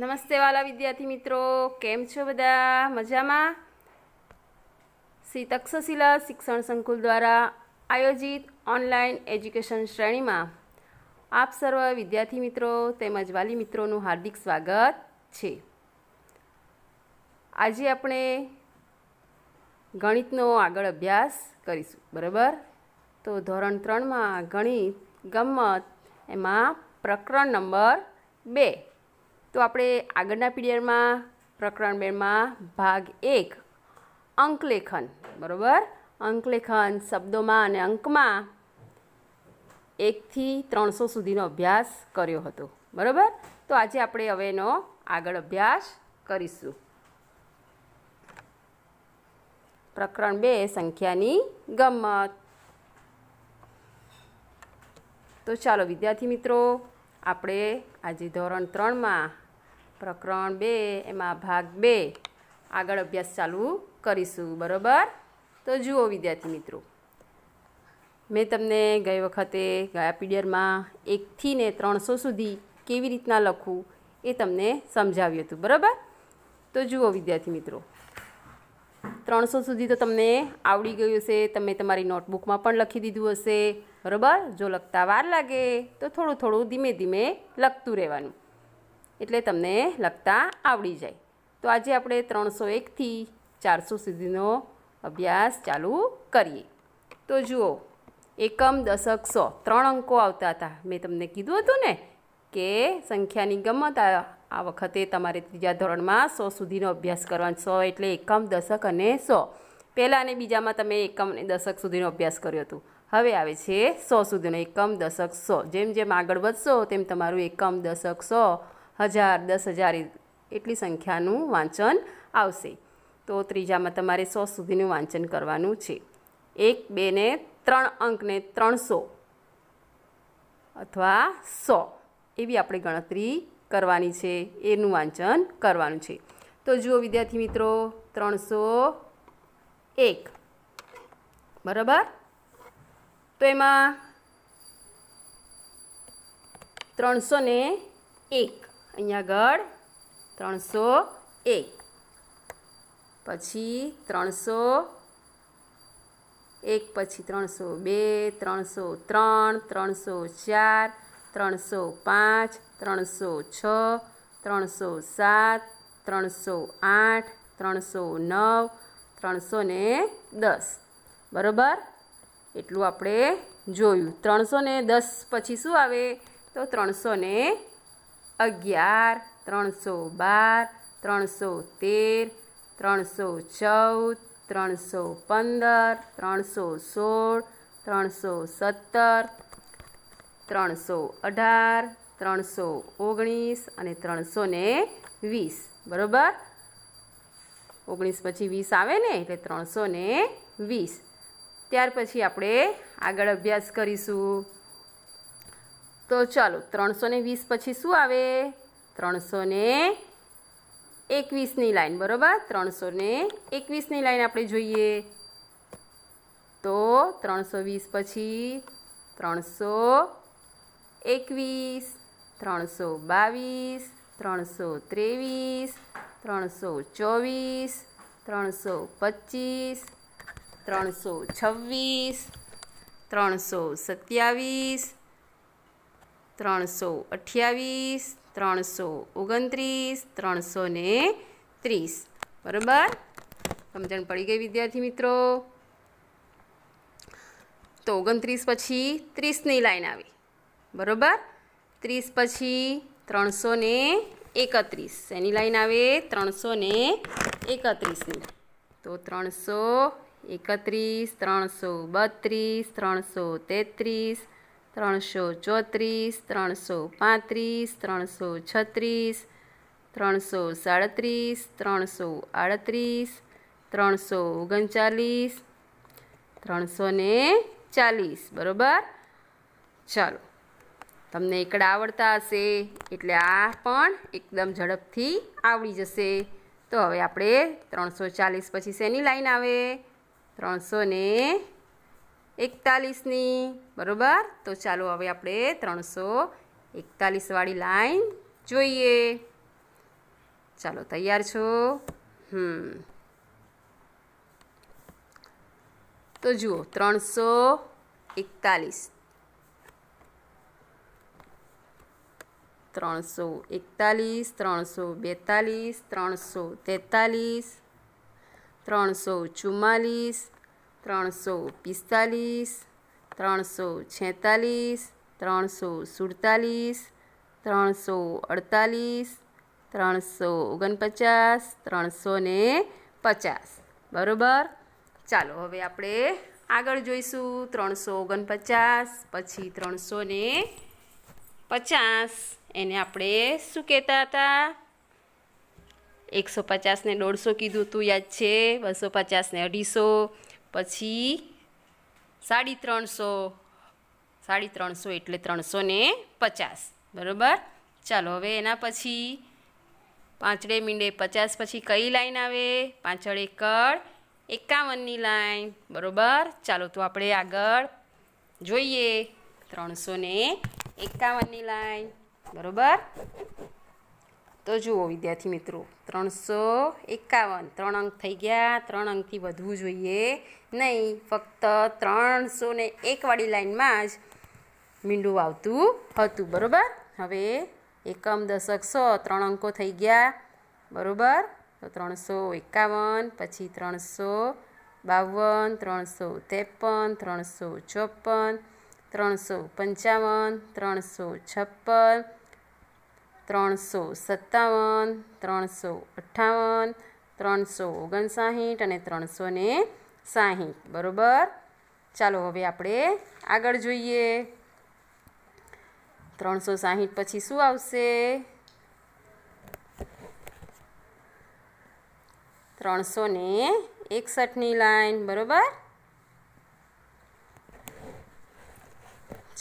નમસ્તે વાલા વિદ્યાર્થી મિત્રો કેમ છો બધા મજામાં શ્રી તક્ષશિલા શિક્ષણ સંકુલ દ્વારા આયોજિત ઓનલાઈન એજ્યુકેશન શ્રેણીમાં આપ સર્વ વિદ્યાર્થી મિત્રો તેમજ વાલી મિત્રોનું હાર્દિક સ્વાગત છે આજે આપણે ગણિતનો આગળ અભ્યાસ કરીશું બરાબર તો ધોરણ ત્રણમાં ગણિત ગમત એમાં પ્રકરણ નંબર બે તો આપણે આગળના પીરિયડમાં પ્રકરણ બેમાં ભાગ એક અંકલેખન બરાબર અંકલેખન શબ્દોમાં અને અંકમાં એકથી ત્રણસો સુધીનો અભ્યાસ કર્યો હતો બરાબર તો આજે આપણે હવે એનો આગળ અભ્યાસ કરીશું પ્રકરણ બે સંખ્યાની ગમત તો ચાલો વિદ્યાર્થી મિત્રો આપણે આજે ધોરણ ત્રણમાં પ્રકરણ બે એમાં ભાગ બે આગળ અભ્યાસ ચાલુ કરીશું બરાબર તો જુઓ વિદ્યાર્થી મિત્રો મેં તમને ગઈ વખતે ગયા પીડિયરમાં એકથી ને ત્રણસો સુધી કેવી રીતના લખવું એ તમને સમજાવ્યું હતું બરાબર તો જુઓ વિદ્યાર્થી મિત્રો ત્રણસો સુધી તો તમને આવડી ગયું હશે તમે તમારી નોટબુકમાં પણ લખી દીધું હશે બરાબર જો લખતા વાર લાગે તો થોડું થોડું ધીમે ધીમે લખતું રહેવાનું એટલે તમને લખતા આવડી જાય તો આજે આપણે ત્રણસો એકથી ચારસો સુધીનો અભ્યાસ ચાલુ કરીએ તો જુઓ એકમ દશક સો ત્રણ અંકો આવતા હતા મેં તમને કીધું હતું ને કે સંખ્યાની ગમત આ વખતે તમારે ત્રીજા ધોરણમાં સો સુધીનો અભ્યાસ કરવાનો સો એટલે એકમ દશક અને સો પહેલાં અને બીજામાં તમે એકમ અને દશક સુધીનો અભ્યાસ કર્યો હતો હવે આવે છે સો સુધીનો એકમ દશક સો જેમ જેમ આગળ વધશો તેમ તમારું એકમ દશક સો હજાર દસ હજાર એટલી સંખ્યાનું વાંચન આવશે તો ત્રીજામાં તમારે સો સુધીનું વાંચન કરવાનું છે એક બે ને ત્રણ અંકને ત્રણસો અથવા સો એવી આપણે ગણતરી કરવાની છે એનું વાંચન કરવાનું છે તો જુઓ વિદ્યાર્થી મિત્રો ત્રણસો એક બરાબર તો એમાં ત્રણસો ને એક અહીંયા આગળ ત્રણસો એક પછી ત્રણસો એક પછી ત્રણસો બે ત્રણસો ત્રણ ત્રણસો ચાર ત્રણસો પાંચ ત્રણસો છ ત્રણસો સાત ત્રણસો આઠ ત્રણસો નવ ત્રણસો ને દસ બરાબર એટલું આપણે જોયું ત્રણસો ને દસ પછી શું આવે તો ત્રણસો ને અગિયાર ત્રણસો બાર ત્રણસો તેર ત્રણસો ચૌદ ત્રણસો પંદર ત્રણસો સોળ ત્રણસો સત્તર ત્રણસો અઢાર ત્રણસો ઓગણીસ અને ત્રણસો ને વીસ બરાબર ઓગણીસ પછી વીસ આવે ને એટલે ત્રણસો ને વીસ ત્યાર પછી આપણે આગળ અભ્યાસ કરીશું તો ચાલો ત્રણસો ને વીસ પછી શું આવે ત્રણસો ને એકવીસની લાઈન બરાબર ત્રણસો ને એકવીસની લાઈન આપણે જોઈએ તો ત્રણસો વીસ પછી ત્રણસો એકવીસ ત્રણસો બાવીસ ત્રણસો ત્રેવીસ ત્રણસો ચોવીસ ત્રણસો પચીસ ત્રણસો છવ્વીસ ત્રણસો સત્યાવીસ ત્રણસો અઠ્યાવીસ ત્રણસો ઓગણત્રીસ ત્રણસો ને ત્રીસ બરાબર સમજણ પડી ગઈ વિદ્યાર્થી મિત્રો તો ઓગણત્રીસ પછી ત્રીસની લાઈન આવી બરાબર ત્રીસ પછી ત્રણસો ને એકત્રીસ એની લાઈન આવે ત્રણસો ને એકત્રીસની તો ત્રણસો એકત્રીસ ત્રણસો બત્રીસ ત્રણસો તેત્રીસ ત્રણસો ચોત્રીસ ત્રણસો પાંત્રીસ ત્રણસો છત્રીસ ત્રણસો સાડત્રીસ ત્રણસો આડત્રીસ ત્રણસો ઓગણચાલીસ ત્રણસો ને ચાલીસ બરાબર ચાલો તમને એકડા આવડતા હશે એટલે આ પણ એકદમ ઝડપથી આવડી જશે તો હવે આપણે ત્રણસો ચાલીસ પછી શેની લાઈન આવે ત્રણસો ને એકતાલીસની બરાબર તો ચાલો હવે આપણે ત્રણસો એકતાલીસવાળી લાઈન જોઈએ ચાલો તૈયાર છો હમ તો જુઓ ત્રણસો એકતાલીસ ત્રણસો એકતાલીસ ત્રણસો બેતાલીસ ત્રણસો તેતાલીસ ત્રણસો ચુમ્માલીસ ત્રણસો પિસ્તાલીસ ત્રણસો છેતાલીસ ત્રણસો સુડતાલીસ ત્રણસો અડતાલીસ ત્રણસો ઓગણપચાસ ત્રણસો ને પચાસ બરાબર ચાલો હવે આપણે આગળ જોઈશું ત્રણસો ઓગણપચાસ પછી ત્રણસો ને પચાસ એને આપણે શું કહેતા હતા એકસો પચાસને દોઢસો કીધું હતું યાદ છે બસો પચાસને અઢીસો પછી સાડી ત્રણસો સાડી ત્રણસો એટલે ત્રણસો ને પચાસ બરાબર ચાલો હવે એના પછી પાંચડે મીંડે પચાસ પછી કઈ લાઈન આવે પાંચડ એકડ એકાવનની લાઈન બરાબર ચાલો તો આપણે આગળ જોઈએ ત્રણસો ને એકાવનની લાઈન બરાબર તો જુઓ વિદ્યાર્થી મિત્રો ત્રણસો એકાવન ત્રણ અંક થઈ ગયા ત્રણ અંકથી વધવું જોઈએ નહીં ફક્ત ત્રણસો ને એકવાળી લાઇનમાં જ મીંડું આવતું હતું બરાબર હવે એકમ દશક સો ત્રણ અંકો થઈ ગયા બરાબર તો ત્રણસો એકાવન પછી ત્રણસો બાવન ત્રણસો ત્રેપન ત્રણસો ચોપન ત્રણસો પંચાવન ત્રણસો છપ્પન ત્રણસો સત્તાવન ત્રણસો અઠ્ઠાવન ત્રણસો ઓગણસાહીઠ અને ત્રણસો ને સાહીઠ બરાબર ચાલો હવે આપણે આગળ જોઈએ ત્રણસો સાહીઠ પછી શું આવશે ત્રણસો ને એકસઠની લાઈન બરાબર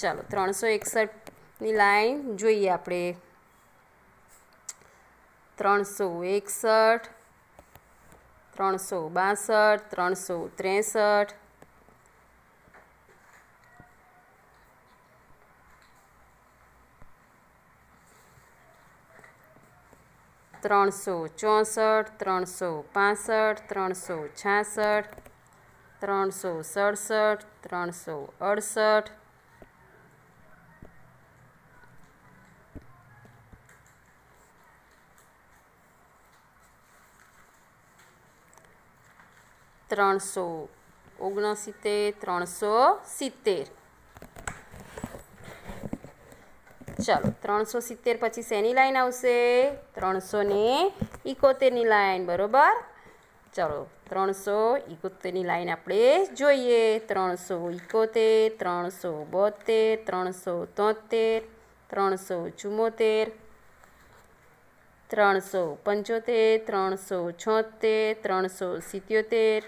ચાલો ત્રણસો એકસઠની લાઈન જોઈએ આપણે ત્રણસો એકસઠ ત્રણસો બાસઠ ત્રણસો ત્રેસઠ ત્રણસો ચોસઠ ત્રણસો પાસઠ ત્રણસો છાસઠ ત્રણસો સડસઠ ત્રણસો અડસઠ ત્રણસો ઓગણસિત્તેર ત્રણસો સિત્તેર ચાલો ત્રણસો સિત્તેર પછી શેની લાઈન આવશે ત્રણસો ને ઇકોતેરની લાઈન બરાબર ચાલો ત્રણસો ઇકોતેરની લાઈન આપણે જોઈએ ત્રણસો ઇકોતેર ત્રણસો બોતેર ત્રણસો તોતેર ત્રણસો ચુમ્મોતેર ત્રણસો પંચોતેર ત્રણસો છોતેર ત્રણસો સિત્યોતેર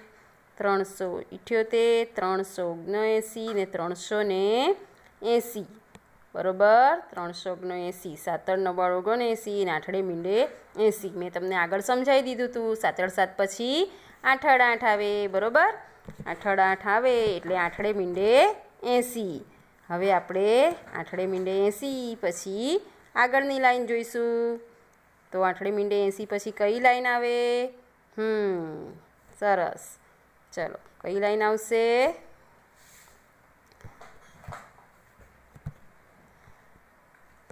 ત્રણસો ઇઠ્યોતેર ત્રણસો ઓગણએંસી ને ત્રણસો ને એંસી બરોબર ત્રણસો ઓગણએંસી સાતળ નવ્વાણ ઓગણએંસી ને આઠડે મીંડે એંસી મેં તમને આગળ સમજાવી દીધું હતું સાતળ સાત પછી આઠડ આઠ આવે બરોબર આઠડ આઠ આવે એટલે આઠડે મીંડે એંસી હવે આપણે આઠડે મીંડે એંસી પછી આગળની લાઈન જોઈશું તો આઠડે મીંડે એંસી પછી કઈ લાઈન આવે હમ સરસ ચાલો કઈ લાઈન આવશે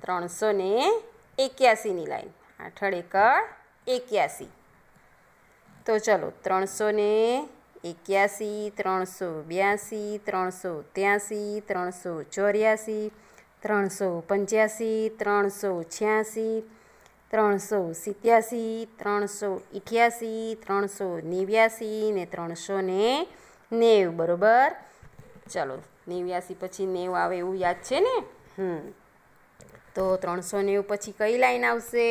ત્રણસો ને એક્યાસીની લાઈન આઠળ એકર એક્યાસી તો ચલો ત્રણસો ને એક્યાસી ત્રણસો બ્યાસી ત્રણસો ત્યાસી ત્રણસો ચોર્યાસી ત્રણસો પંચ્યાસી ત્રણસો છ્યાસી ત્રણસો સિત્યાસી ત્રણસો ઇઠ્યાસી ત્રણસો નેવ્યાસી ને ત્રણસો ને નેવ બરોબર ચલો નેવ્યાસી પછી નેવ આવે એવું યાદ છે ને હમ તો ત્રણસો નેવ પછી કઈ લાઈન આવશે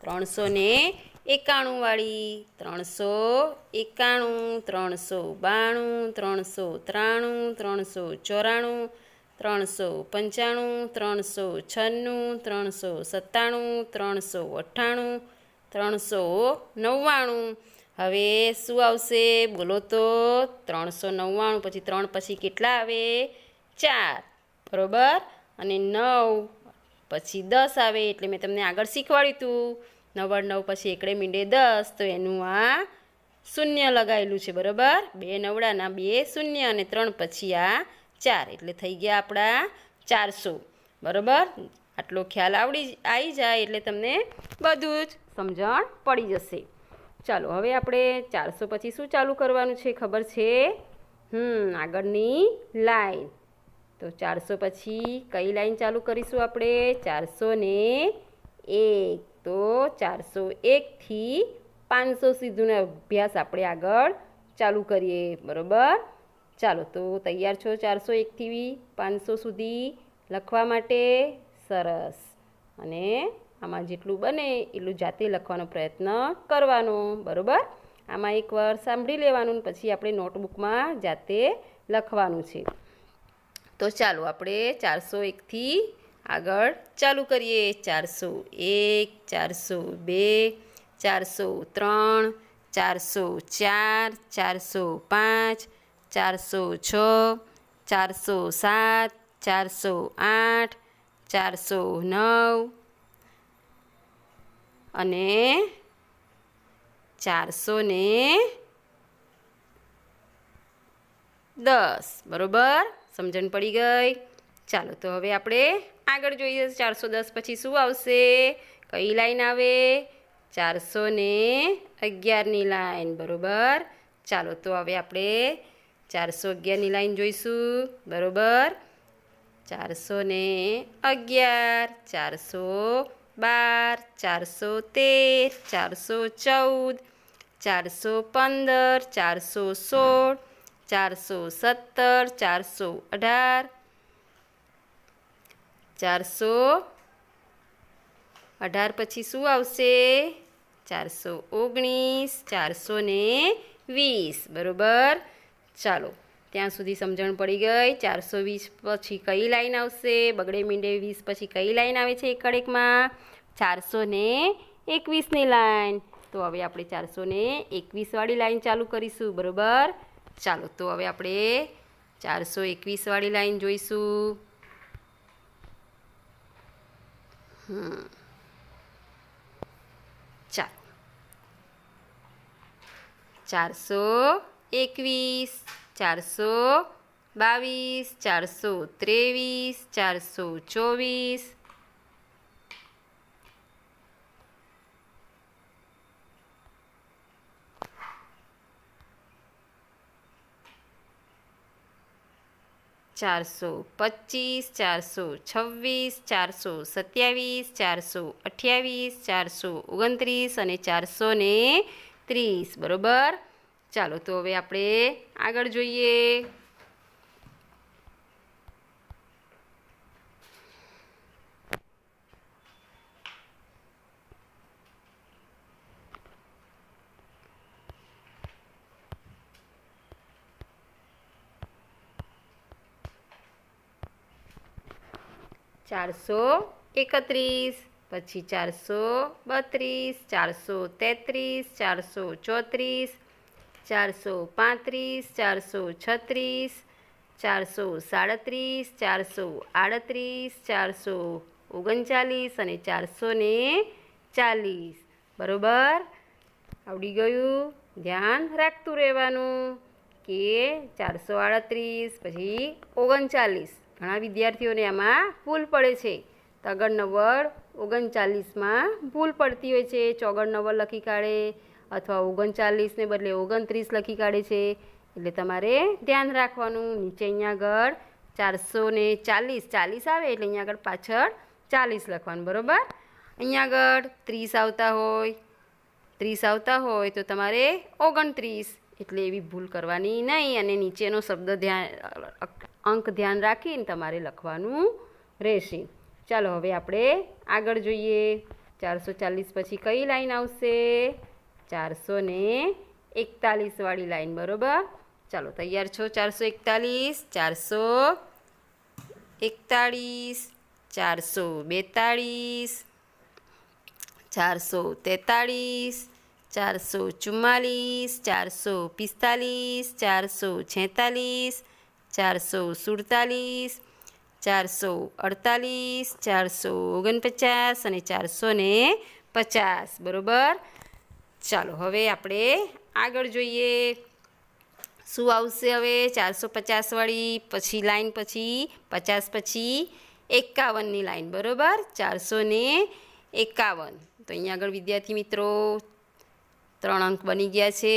ત્રણસો ને એકાણુંવાળી ત્રણસો એકાણું ત્રણસો બાણું ત્રણસો ત્રાણું ત્રણસો ચોરાણું ત્રણસો પંચાણું ત્રણસો છન્નું ત્રણસો સત્તાણું ત્રણસો અઠ્ઠાણું ત્રણસો નવ્વાણું હવે શું આવશે બોલો તો ત્રણસો નવ્વાણું પછી ત્રણ પછી કેટલા આવે ચાર બરોબર અને નવ પછી દસ આવે એટલે મેં તમને આગળ શીખવાડ્યું હતું નવ્વાણ નવ પછી એકડે મીંડે દસ તો એનું આ શૂન્ય લગાવેલું છે બરાબર બે નવડાના બે શૂન્ય અને ત્રણ પછી આ ચાર એટલે થઈ ગયા આપણા ચારસો બરાબર આટલો ખ્યાલ આવડી આવી જાય એટલે તમને બધું જ સમજણ પડી જશે ચાલો હવે આપણે ચારસો પછી શું ચાલુ કરવાનું છે ખબર છે હમ આગળની લાઈન તો ચારસો પછી કઈ લાઈન ચાલુ કરીશું આપણે ચારસો ને એક તો ચારસો એકથી પાંચસો સુધીનો અભ્યાસ આપણે આગળ ચાલુ કરીએ બરાબર ચાલો તો તૈયાર છો ચારસો એકથી પાંચસો સુધી લખવા માટે સરસ અને આમાં જેટલું બને એટલું જાતે લખવાનો પ્રયત્ન કરવાનો બરાબર આમાં એકવાર સાંભળી લેવાનું પછી આપણે નોટબુકમાં જાતે લખવાનું છે તો ચાલો આપણે ચારસો એકથી આગળ ચાલુ કરીએ ચારસો એક ચારસો બે ચારસો ત્રણ ચારસો ચાર ચારસો પાંચ ચારસો છ ચારસો સાત ચારસો આઠ ચારસો નવ અને ચારસો ને દસ બરોબર સમજણ પડી ગઈ ચાલો તો હવે આપણે આગળ જોઈએ ચારસો દસ પછી શું આવશે કઈ લાઈન આવે ચારસો ને અગિયારની લાઈન બરોબર ચાલો તો હવે આપણે ચારસો અગિયારની લાઈન જોઈશું બરોબર ચારસો ને અગિયાર ચારસો બાર ચારસો તેર ચારસો ચૌદ ચારસો પંદર ચારસો સોળ ચારસો સત્તર ચારસો અઢાર ચારસો અઢાર પછી શું આવશે ચારસો ઓગણીસ ચારસો વીસ બરોબર ચાલો ત્યાં સુધી સમજણ પડી ગઈ ચારસો વીસ પછી કઈ લાઈન આવશે બગડે મીંડે વીસ પછી કઈ લાઈન આવે છે એક અડેકમાં ચારસો ને એકવીસની લાઈન તો હવે આપણે ચારસો ને એકવીસવાળી લાઈન ચાલુ કરીશું બરાબર ચાલો તો હવે આપણે ચારસો એકવીસવાળી લાઈન જોઈશું હમ ચાલો ચારસો એકવીસ ચારસો બાવીસ ચારસો ત્રેવીસ ચારસો ચોવીસ ચારસો પચીસ ચારસો છવ્વીસ ચારસો સત્યાવીસ ચારસો અઠ્યાવીસ ચારસો ઓગણત્રીસ અને ચારસો ને ત્રીસ બરાબર ચાલો તો હવે આપણે આગળ જોઈએ ચારસો એકત્રીસ પછી ચારસો બત્રીસ ચારસો તેત્રીસ ચારસો ચોત્રીસ ચારસો પાંત્રીસ ચારસો છત્રીસ ચારસો સાડત્રીસ ચારસો આડત્રીસ ચારસો ઓગણચાલીસ અને ચારસો ને ચાલીસ બરાબર આવડી ગયું ધ્યાન રાખતું રહેવાનું કે ચારસો આડત્રીસ પછી ઓગણચાલીસ ઘણા વિદ્યાર્થીઓને આમાં ભૂલ પડે છે તગડ નવડ ઓગણચાલીસમાં ભૂલ પડતી હોય છે ચોગડ નવડ લખી કાઢે અથવા ઓગણચાલીસને બદલે ઓગણત્રીસ લખી કાઢે છે એટલે તમારે ધ્યાન રાખવાનું નીચે અહીંયા આગળ ચારસો ને ચાલીસ ચાલીસ આવે એટલે અહીંયા આગળ પાછળ ચાલીસ લખવાનું બરાબર અહીંયા આગળ ત્રીસ આવતા હોય ત્રીસ આવતા હોય તો તમારે ઓગણત્રીસ એટલે એવી ભૂલ કરવાની નહીં અને નીચેનો શબ્દ ધ્યાન અંક ધ્યાન રાખીને તમારે લખવાનું રહેશે ચાલો હવે આપણે આગળ જોઈએ ચારસો ચાલીસ પછી કઈ લાઈન આવશે ચારસો ને એકતાલીસવાળી લાઈન બરાબર ચાલો તૈયાર છો ચારસો એકતાલીસ ચારસો એકતાળીસ ચારસો બેતાળીસ ચારસો તેતાળીસ ચારસો ચુમ્માલીસ ચારસો પિસ્તાલીસ ચારસો છેતાલીસ ચારસો સુડતાલીસ ચારસો અડતાલીસ ચારસો ઓગણપચાસ અને ચારસો ને પચાસ બરાબર ચાલો હવે આપણે આગળ જોઈએ શું આવશે હવે ચારસો પચાસવાળી પછી લાઈન પછી પચાસ પછી એકાવનની લાઈન બરાબર ચારસો ને એકાવન તો અહીંયા આગળ વિદ્યાર્થી મિત્રો ત્રણ અંક બની ગયા છે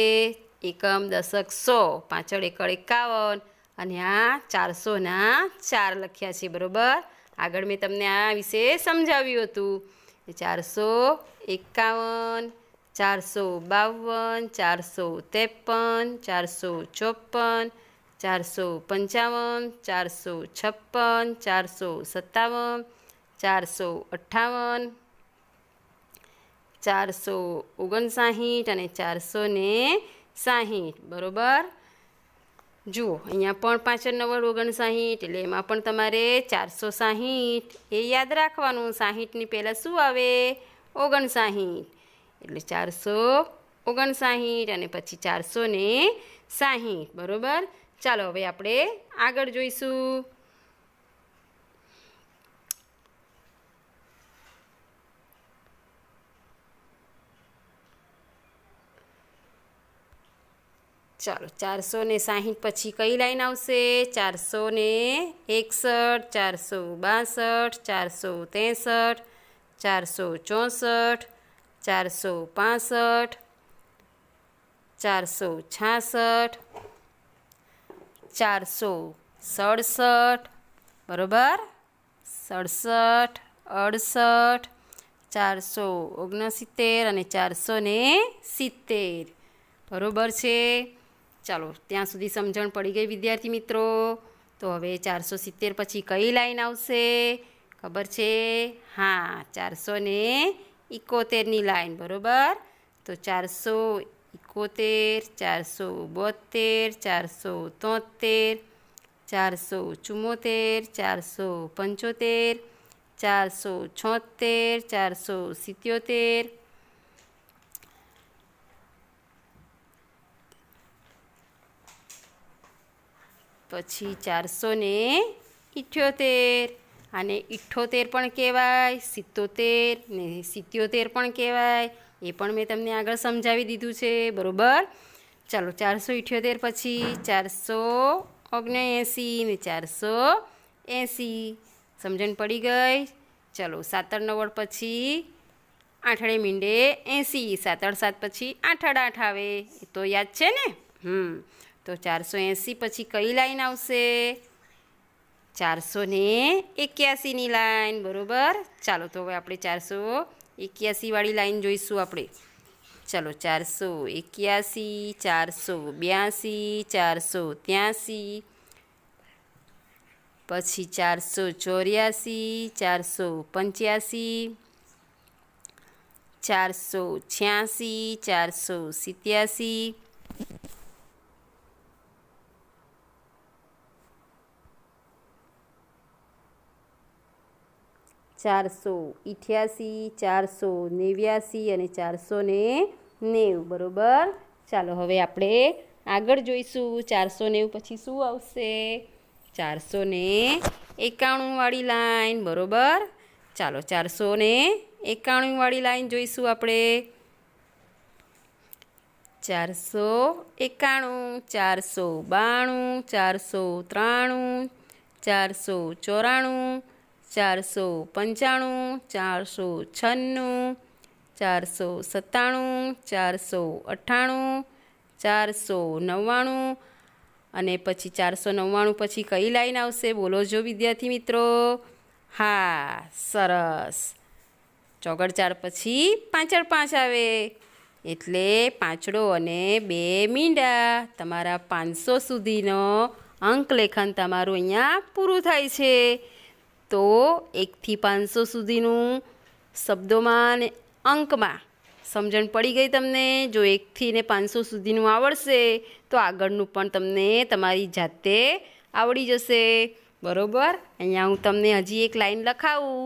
એકમ દશક સો પાછળ એકડ એકાવન અને આ ચારસોના ચાર લખ્યા છે બરાબર આગળ મેં તમને આ વિશે સમજાવ્યું હતું ચારસો એકાવન ચારસો બાવન ચારસો ત્રેપન ચારસો ચોપન ચારસો પંચાવન ચારસો છપ્પન ચારસો સત્તાવન ચારસો અઠ્ઠાવન ચારસો ઓગણસાહીઠ અને ચારસો ને સાહીઠ બરાબર જુઓ અહીંયા પણ પાછળનો વર્ગ ઓગણસાહીઠ એટલે એમાં પણ તમારે ચારસો સાહીઠ એ યાદ રાખવાનું સાહીઠની પહેલાં શું આવે ઓગણસાહીઠ એટલે ચારસો ઓગણસાહીઠ અને પછી ચારસો ને સાહીઠ બરાબર ચાલો હવે આપણે આગળ જોઈશું ચાલો ચારસો ને સાહીઠ પછી કઈ લાઈન આવશે ચારસો ને એકસઠ ચારસો બાસઠ ચારસો ત્રેસઠ ચારસો ચોસઠ ચારસો પાસઠ ચારસો છાસઠ ચારસો સડસઠ બરોબર સડસઠ અડસઠ ચારસો ઓગણસિત્તેર અને ચારસો ને સિત્તેર બરોબર છે ચાલો ત્યાં સુધી સમજણ પડી ગઈ વિદ્યાર્થી મિત્રો તો હવે ચારસો સિત્તેર પછી કઈ લાઈન આવશે ખબર છે હા ચારસો ને ઇકોતેરની લાઈન બરાબર તો ચારસો ઇકોતેર ચારસો બોતેર ચારસો તોતેર ચારસો ચુમ્મોતેર ચારસો પંચોતેર ચારસો છોતેર ચારસો સિત્યોતેર પછી ચારસો ને ઇઠ્યોતેર અને ઇઠ્ઠોતેર પણ કહેવાય સિત્તોતેર ને સિત્યોતેર પણ કહેવાય એ પણ મેં તમને આગળ સમજાવી દીધું છે બરાબર ચાલો ચારસો ઇઠ્યોતેર પછી ચારસો ઓગણએંસી ને ચારસો એંસી સમજણ પડી ગઈ ચાલો સાતર નવડ પછી આઠડે મીંડે એંસી સાતડ સાત પછી આઠડ આઠ આવે એ તો યાદ છે ને હમ તો ચારસો એંસી પછી કઈ લાઈન આવશે ચારસો ને એક્યાસીની લાઈન બરાબર ચાલો તો હવે આપણે ચારસો એક્યાસીવાળી લાઈન જોઈશું આપણે ચાલો ચારસો એક્યાસી ચારસો બ્યાસી ચારસો ત્યાંસી પછી ચારસો ચોર્યાસી ચારસો પંચ્યાસી ચારસો છ્યાસી ચારસો સિત્યાસી ચારસો ઇઠ્યાસી ચારસો નેવ્યાસી અને ચારસો ને નેવું બરાબર ચાલો હવે આપણે આગળ જોઈશું ચારસો નેવું પછી શું આવશે ચારસો ને એકાણુંવાળી લાઈન બરાબર ચાલો ચારસો ને એકાણુંવાળી લાઈન જોઈશું આપણે ચારસો એકાણું ચારસો બાણું ચારસો ત્રાણું ચારસો ચોરાણું ચારસો પંચાણું ચારસો છન્નું ચારસો સત્તાણું ચારસો અઠ્ઠાણું ચારસો નવ્વાણું અને પછી ચારસો નવ્વાણું પછી કઈ લાઈન આવશે બોલો જો વિદ્યાર્થી મિત્રો હા સરસ ચોગડ ચાર પછી પાંચડ પાંચ આવે એટલે પાંચડો અને બે મીંડા તમારા પાંચસો સુધીનો અંક લેખન તમારું અહીંયા પૂરું થાય છે તો એકથી પાંચસો સુધીનું શબ્દોમાં અને અંકમાં સમજણ પડી ગઈ તમને જો એકથી ને પાંચસો સુધીનું આવડશે તો આગળનું પણ તમને તમારી જાતે આવડી જશે બરોબર અહીંયા હું તમને હજી એક લાઈન લખાવું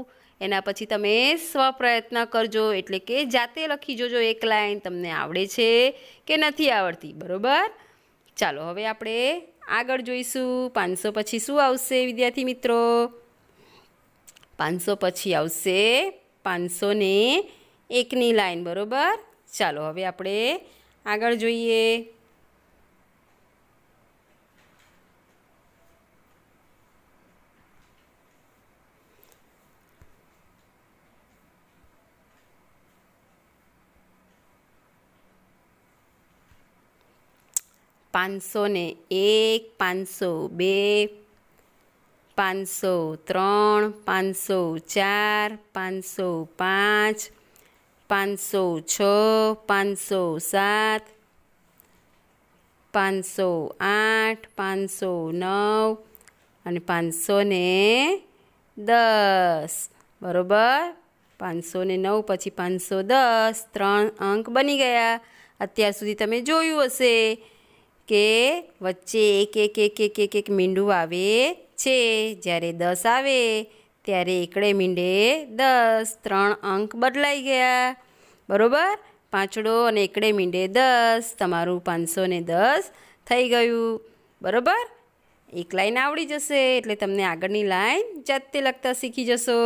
એના પછી તમે સ્વપ્રયત્ન કરજો એટલે કે જાતે લખી જોજો એક લાઈન તમને આવડે છે કે નથી આવડતી બરોબર ચાલો હવે આપણે આગળ જોઈશું પાંચસો પછી શું આવશે વિદ્યાર્થી મિત્રો પાંચસો પછી આવશે પાંચસો ને એકની લાઈન બરાબર ચાલો હવે આપણે આગળ જોઈએ પાંચસો ને એક પાંચસો બે પાંચસો ત્રણ પાંચસો ચાર પાંચસો પાંચ પાંચસો છ પાંચસો સાત પાંચસો આઠ પાંચસો નવ અને પાંચસો ને દસ બરોબર પાંચસો ને નવ પછી પાંચસો દસ ત્રણ અંક બની ગયા અત્યાર સુધી તમે જોયું હશે કે વચ્ચે એક એક એક એક એક એક મીંડું આવે છે જ્યારે દસ આવે ત્યારે એકડે મીંડે દસ ત્રણ અંક બદલાઈ ગયા બરાબર પાંચડો અને એકડે મીંડે દસ તમારું પાંચસો ને દસ થઈ ગયું બરાબર એક લાઈન આવડી જશે એટલે તમને આગળની લાઈન જાતે લખતા શીખી જશો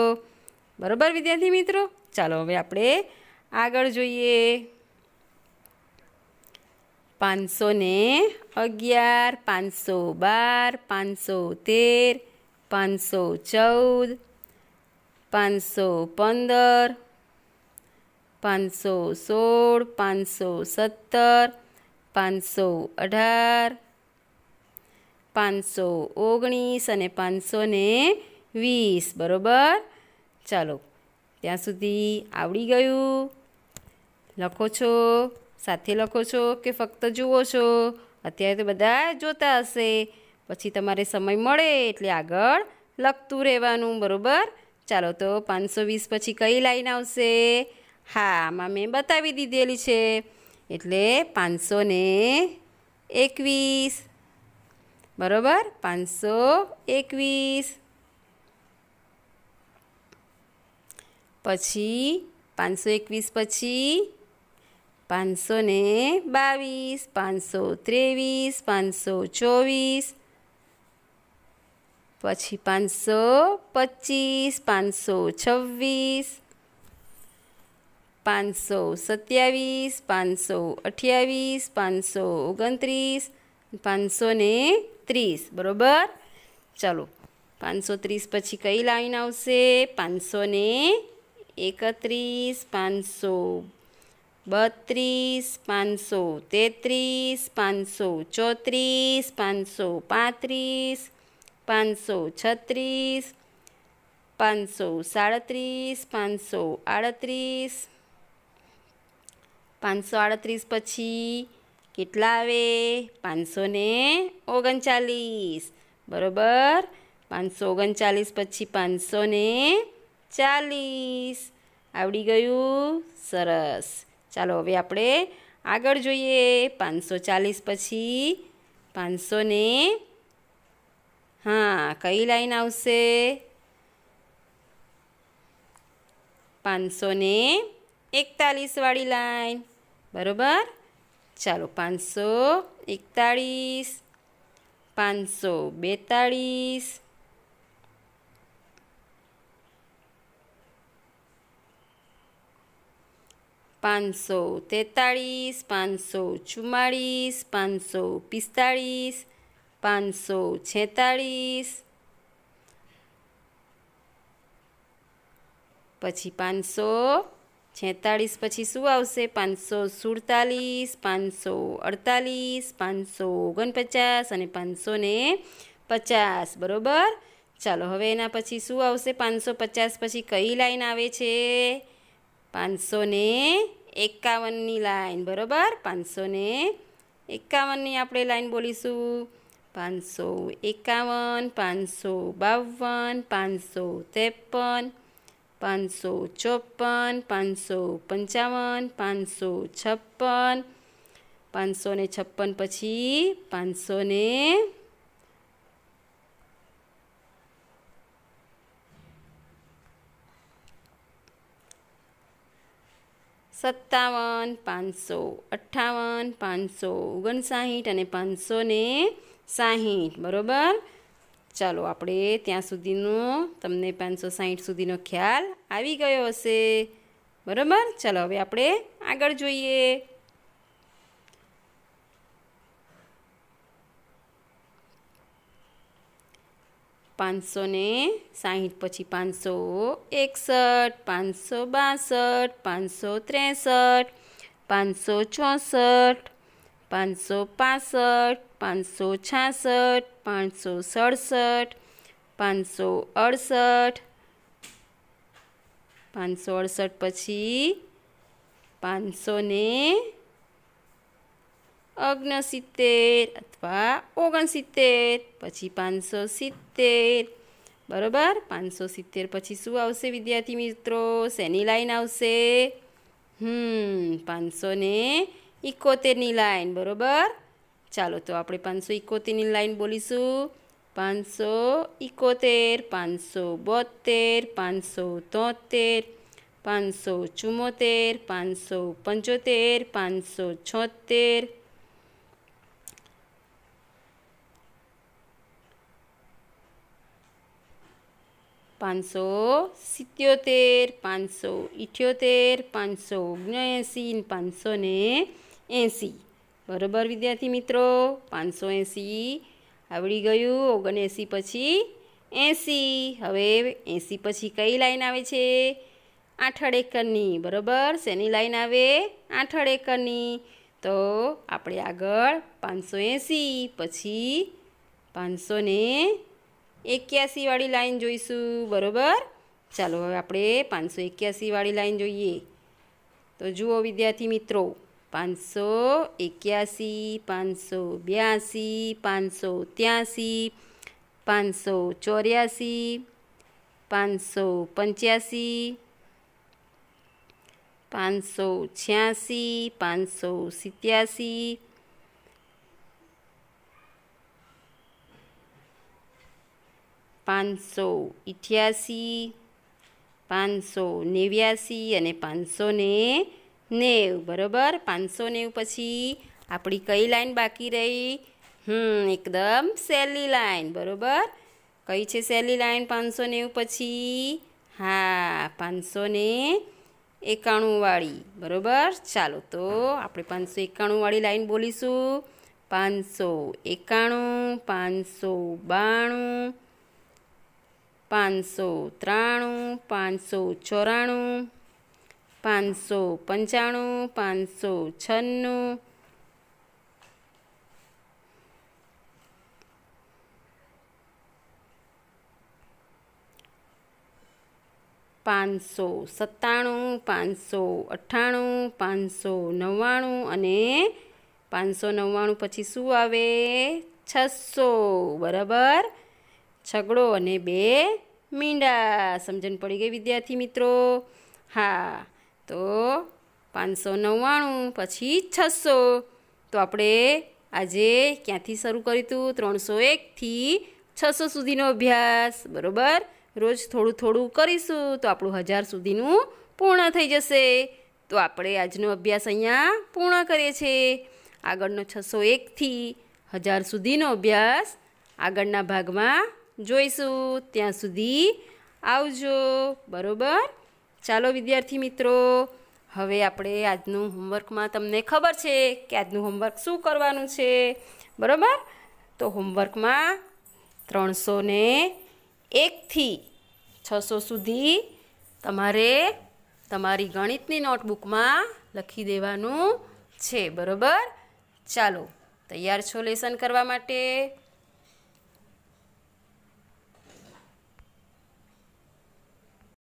બરાબર વિદ્યાર્થી મિત્રો ચાલો હવે આપણે આગળ જોઈએ પાંચસો ને અગિયાર પાંચસો બાર પાંચસો તેર પાંચસો ચૌદ પાંચસો પંદર પાંચસો સોળ પાંચસો સત્તર પાંચસો અઢાર પાંચસો ઓગણીસ અને પાંચસો ને વીસ બરોબર ચાલો ત્યાં સુધી આવડી ગયું લખો છો સાથે લખો છો કે ફક્ત જુઓ છો અત્યારે તો બધા જોતા હશે પછી તમારે સમય મળે એટલે આગળ લખતું રહેવાનું બરાબર ચાલો તો પાંચસો વીસ પછી કઈ લાઈન આવશે હા આમાં મેં બતાવી દીધેલી છે એટલે પાંચસો ને એકવીસ બરાબર પાંચસો એકવીસ પછી પાંચસો એકવીસ પછી પાંચસો ને બાવીસ પાંચસો ત્રેવીસ પાંચસો ચોવીસ પછી પાંચસો પચીસ પાંચસો છવ્વીસ પાંચસો સત્યાવીસ પાંચસો અઠ્યાવીસ પાંચસો ઓગણત્રીસ પાંચસો ને ત્રીસ બરાબર ચાલો પાંચસો ત્રીસ પછી કઈ લાઈન આવશે પાંચસો ને એકત્રીસ પાંચસો બત્રીસ પાંચસો તેત્રીસ પાંચસો ચોત્રીસ પાંચસો પાંત્રીસ પાંચસો છત્રીસ પાંચસો સાડત્રીસ પાંચસો આડત્રીસ પાંચસો આડત્રીસ પછી કેટલા આવે પાંચસો ને ઓગણચાલીસ બરોબર પાંચસો ઓગણચાલીસ પછી પાંચસો ને ચાલીસ આવડી ગયું સરસ ચાલો હવે આપણે આગળ જોઈએ પાંચસો ચાલીસ પછી પાંચસો ને હા કઈ લાઈન આવશે પાંચસો ને એકતાલીસવાળી લાઈન બરાબર ચાલો પાંચસો એકતાળીસ પાંચસો બેતાળીસ પાંચસો તેતાળીસ પાંચસો ચુમ્માળીસ પાંચસો પિસ્તાળીસ પાંચસો છેતાળીસ પછી પાંચસો છેતાળીસ પછી શું આવશે પાંચસો સુડતાલીસ પાંચસો અડતાલીસ પાંચસો ઓગણપચાસ અને પાંચસો ને પચાસ બરાબર ચાલો હવે એના પછી શું આવશે પાંચસો પચાસ પછી કઈ લાઈન આવે છે પાંચસો ને એકાવનની લાઈન બરાબર પાંચસો ને એકાવનની આપણે લાઈન બોલીશું પાંચસો એકાવન પાંચસો બાવન પાંચસો ત્રેપન પાંચસો ચોપન પાંચસો પંચાવન પાંચસો છપ્પન પાંચસો ને છપ્પન પછી પાંચસો ને સત્તાવન પાંચસો અઠ્ઠાવન પાંચસો ઓગણસાહીઠ અને પાંચસો ને સાહીઠ બરાબર ચાલો આપણે ત્યાં સુધીનો તમને પાંચસો સાહીઠ સુધીનો ખ્યાલ આવી ગયો હશે બરાબર ચાલો હવે આપણે આગળ જોઈએ પાંચસો ને સાહીઠ પછી પાંચસો એકસઠ પાંચસો બાસઠ પાંચસો ત્રેસઠ પાંચસો ચોસઠ પાંચસો પાસઠ પાંચસો છાસઠ પાંચસો સડસઠ પાંચસો અડસઠ પાંચસો અડસઠ પછી પાંચસો ને ઓગણસિત્તેર અથવા ઓગણસિત્તેર પછી પાંચસો સિત્તેર બરોબર પાંચસો સિત્તેર પછી શું આવશે વિદ્યાર્થી મિત્રો શેની લાઈન આવશે હમ પાંચસો ને ઇકોતેરની લાઈન બરોબર ચાલો તો આપણે પાંચસો ઇકોતેરની લાઈન બોલીશું પાંચસો ઇકોતેર પાંચસો બોતેર પાંચસો તોતેર પાંચસો ચુમ્મોતેર પાંચસો પંચોતેર પાંચસો છોતેર પાંચસો સિત્યોતેર પાંચસો ઇઠ્યોતેર પાંચસો ઓગણએંસી પાંચસો ને એંસી બરોબર વિદ્યાર્થી મિત્રો પાંચસો એંસી આવડી ગયું ઓગણએંસી પછી એંસી હવે એંસી પછી કઈ લાઈન આવે છે આઠડ એકરની બરોબર શેની લાઈન આવે આઠડ એકરની તો આપણે આગળ પાંચસો એંસી પછી પાંચસો ને એક્યાસીવાળી લાઈન જોઈશું બરાબર ચાલો હવે આપણે પાંચસો એક્યાસીવાળી લાઈન જોઈએ તો જુઓ વિદ્યાર્થી મિત્રો પાંચસો એક્યાસી પાંચસો બ્યાસી પાંચસો ત્યાંસી પાંચસો ચોર્યાસી પાંચસો પંચ્યાસી પાંચસો છ્યાસી પાંચસો સિત્યાસી પાંચસો ઇઠ્યાસી પાંચસો નેવ્યાસી અને પાંચસો ને નેવ બરાબર પાંચસો નેવ પછી આપણી કઈ લાઈન બાકી રહી હમ એકદમ સહેલી લાઈન બરોબર કઈ છે સહેલી લાઈન પાંચસો નેવ પછી હા પાંચસો ને એકાણુંવાળી બરોબર ચાલો તો આપણે પાંચસો એકાણુંવાળી લાઈન બોલીશું પાંચસો એકાણું પાંચસો બાણું પાંચસો ત્રાણું પાંચસો ચોરાણું પાંચસો પંચાણું પાંચસો છન્નું પાંચસો સત્તાણું પાંચસો અઠ્ઠાણું પાંચસો નવ્વાણું અને પાંચસો નવ્વાણું પછી શું આવે છસો બરાબર છગડો અને બે મીંડા સમજણ પડી ગઈ વિદ્યાર્થી મિત્રો હા તો પાંચસો નવ્વાણું પછી છસો તો આપણે આજે ક્યાંથી શરૂ કર્યું હતું ત્રણસો એકથી છસો સુધીનો અભ્યાસ બરાબર રોજ થોડું થોડું કરીશું તો આપણું હજાર સુધીનું પૂર્ણ થઈ જશે તો આપણે આજનો અભ્યાસ અહીંયા પૂર્ણ કરીએ છીએ આગળનો છસો એકથી હજાર સુધીનો અભ્યાસ આગળના ભાગમાં જોઈશું ત્યાં સુધી આવજો બરોબર ચાલો વિદ્યાર્થી મિત્રો હવે આપણે આજનું હોમવર્કમાં તમને ખબર છે કે આજનું હોમવર્ક શું કરવાનું છે બરાબર તો હોમવર્કમાં ત્રણસો ને એકથી છસો સુધી તમારે તમારી ગણિતની નોટબુકમાં લખી દેવાનું છે બરાબર ચાલો તૈયાર છો લેસન કરવા માટે